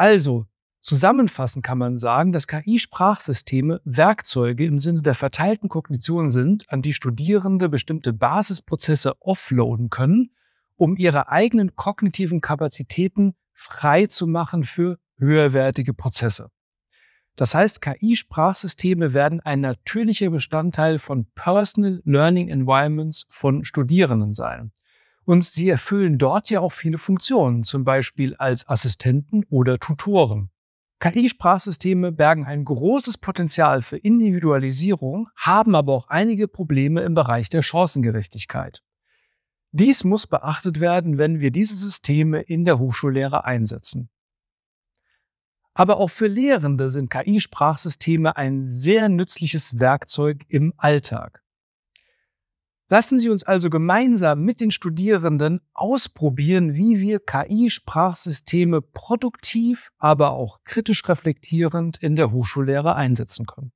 Also, zusammenfassend kann man sagen, dass KI-Sprachsysteme Werkzeuge im Sinne der verteilten Kognition sind, an die Studierende bestimmte Basisprozesse offloaden können, um ihre eigenen kognitiven Kapazitäten frei zu machen für höherwertige Prozesse. Das heißt, KI-Sprachsysteme werden ein natürlicher Bestandteil von Personal Learning Environments von Studierenden sein. Und sie erfüllen dort ja auch viele Funktionen, zum Beispiel als Assistenten oder Tutoren. KI-Sprachsysteme bergen ein großes Potenzial für Individualisierung, haben aber auch einige Probleme im Bereich der Chancengerechtigkeit. Dies muss beachtet werden, wenn wir diese Systeme in der Hochschullehre einsetzen. Aber auch für Lehrende sind KI-Sprachsysteme ein sehr nützliches Werkzeug im Alltag. Lassen Sie uns also gemeinsam mit den Studierenden ausprobieren, wie wir KI-Sprachsysteme produktiv, aber auch kritisch reflektierend in der Hochschullehre einsetzen können.